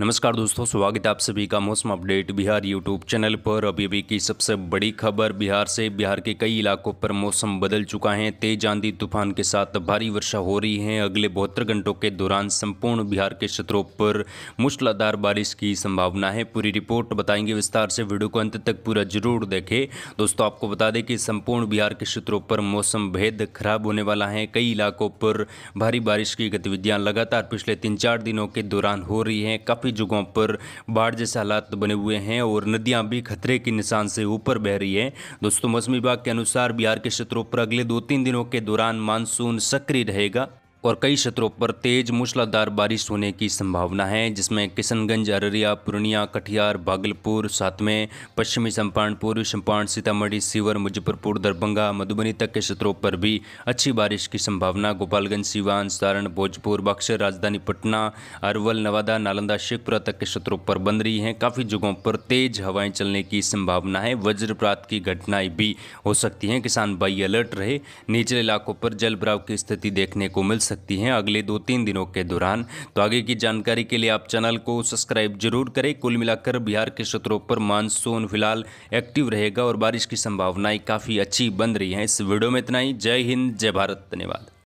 नमस्कार दोस्तों स्वागत है आप सभी का मौसम अपडेट बिहार यूट्यूब चैनल पर अभी अभी की सबसे बड़ी खबर बिहार से बिहार के कई इलाकों पर मौसम बदल चुका है तेज आंधी तूफान के साथ भारी वर्षा हो रही है अगले बहत्तर घंटों के दौरान संपूर्ण बिहार के क्षेत्रों पर मूसलाधार बारिश की संभावना है पूरी रिपोर्ट बताएंगे विस्तार से वीडियो को अंत तक पूरा जरूर देखे दोस्तों आपको बता दें कि संपूर्ण बिहार के क्षेत्रों पर मौसम भेद खराब होने वाला है कई इलाकों पर भारी बारिश की गतिविधियाँ लगातार पिछले तीन चार दिनों के दौरान हो रही हैं काफ़ी काफ़ी जगहों पर बाढ़ जैसे हालात तो बने हुए हैं और नदियाँ भी खतरे के निशान से ऊपर बह रही है दोस्तों मौसम विभाग के अनुसार बिहार के क्षेत्रों पर अगले दो तीन दिनों के दौरान मानसून सक्रिय रहेगा और कई क्षेत्रों पर तेज मूसलाधार बारिश होने की संभावना है जिसमें किशनगंज अररिया पूर्णिया कटिहार भागलपुर सातवें पश्चिमी चंपारण पूर्वी चंपारण सीतामढ़ी सीवर मुजफ्फरपुर दरभंगा मधुबनी तक के क्षेत्रों पर भी अच्छी बारिश की संभावना गोपालगंज सीवान सारण भोजपुर बक्सर राजधानी पटना अरवल नवादा नालंदा शेखपुरा तक के क्षेत्रों पर बन रही हैं काफ़ी जगहों पर तेज हवाएं चलने की संभावना है वज्रपात की घटनाएं भी हो सकती हैं किसान बाई अलर्ट रहे निचले इलाकों पर जल की स्थिति देखने को मिल सकती हैं अगले दो तीन दिनों के दौरान तो आगे की जानकारी के लिए आप चैनल को सब्सक्राइब जरूर करें कुल मिलाकर बिहार के क्षेत्रों पर मानसून फिलहाल एक्टिव रहेगा और बारिश की संभावनाएं काफ़ी अच्छी बन रही हैं इस वीडियो में इतना ही जय हिंद जय भारत धन्यवाद